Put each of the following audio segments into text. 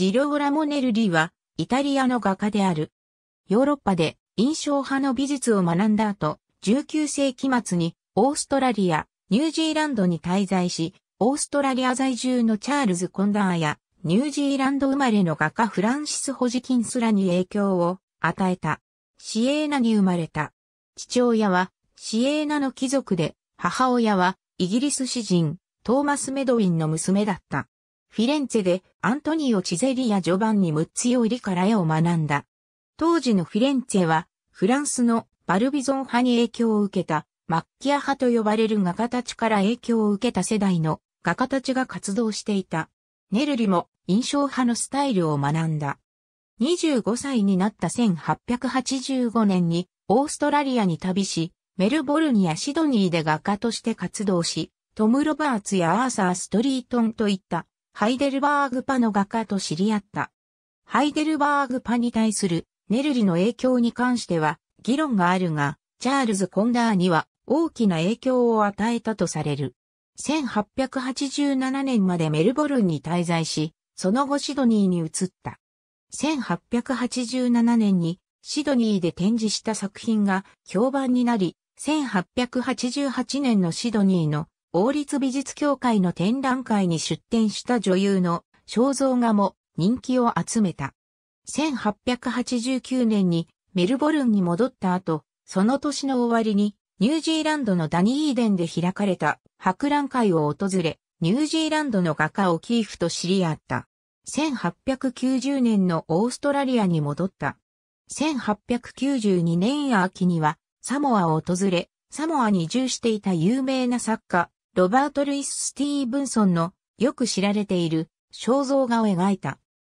ジローラモネルリは、イタリアの画家である。ヨーロッパで印象派の美術を学んだ後、19世紀末にオーストラリア、ニュージーランドに滞在し、オーストラリア在住のチャールズ・コンダーや、ニュージーランド生まれの画家フランシス・ホジキンスらに影響を与えた。シエーナに生まれた。父親はシエーナの貴族で、母親はイギリス詩人、トーマス・メドウィンの娘だった。フィレンツェでアントニオ・チゼリア・ジョバンニ・ムッツィオリカから絵を学んだ。当時のフィレンツェは、フランスのバルビゾン派に影響を受けた、マッキア派と呼ばれる画家たちから影響を受けた世代の画家たちが活動していた。ネルリも印象派のスタイルを学んだ。25歳になった1885年にオーストラリアに旅し、メルボルニやシドニーで画家として活動し、トム・ロバーツやアーサー・ストリートンといったハイデルバーグパの画家と知り合った。ハイデルバーグパに対するネルリの影響に関しては議論があるが、チャールズ・コンダーには大きな影響を与えたとされる。1887年までメルボルンに滞在し、その後シドニーに移った。1887年にシドニーで展示した作品が評判になり、1888年のシドニーの王立美術協会の展覧会に出展した女優の肖像画も人気を集めた。1889年にメルボルンに戻った後、その年の終わりにニュージーランドのダニーデンで開かれた博覧会を訪れ、ニュージーランドの画家オキーフと知り合った。1890年のオーストラリアに戻った。1892年秋にはサモアを訪れ、サモアに移住していた有名な作家、ロバート・ルイス・スティーブンソンのよく知られている肖像画を描いた。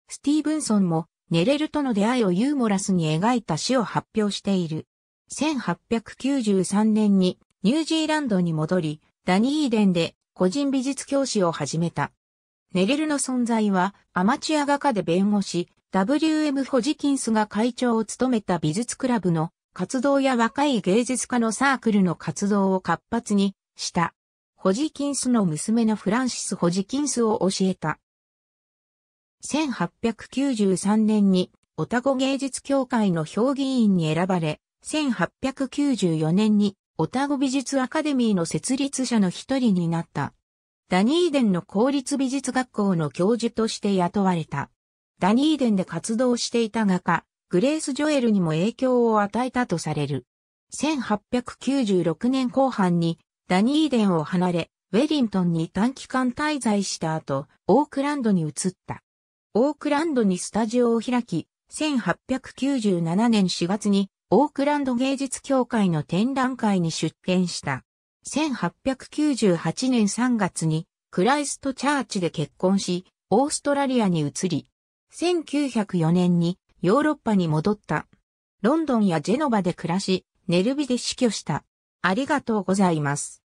スティーブンソンもネレルとの出会いをユーモラスに描いた詩を発表している。1893年にニュージーランドに戻り、ダニーデンで個人美術教師を始めた。ネレルの存在はアマチュア画家で弁護士、WM ホジキンスが会長を務めた美術クラブの活動や若い芸術家のサークルの活動を活発にした。ホジキンスの娘のフランシス・ホジキンスを教えた。1893年にオタゴ芸術協会の評議員に選ばれ、1894年にオタゴ美術アカデミーの設立者の一人になった。ダニーデンの公立美術学校の教授として雇われた。ダニーデンで活動していた画家、グレース・ジョエルにも影響を与えたとされる。1896年後半にダニーデンを離れ、ウェリントンに短期間滞在した後、オークランドに移った。オークランドにスタジオを開き、1897年4月にオークランド芸術協会の展覧会に出展した。1898年3月にクライストチャーチで結婚し、オーストラリアに移り、1904年にヨーロッパに戻った。ロンドンやジェノバで暮らし、ネルビで死去した。ありがとうございます。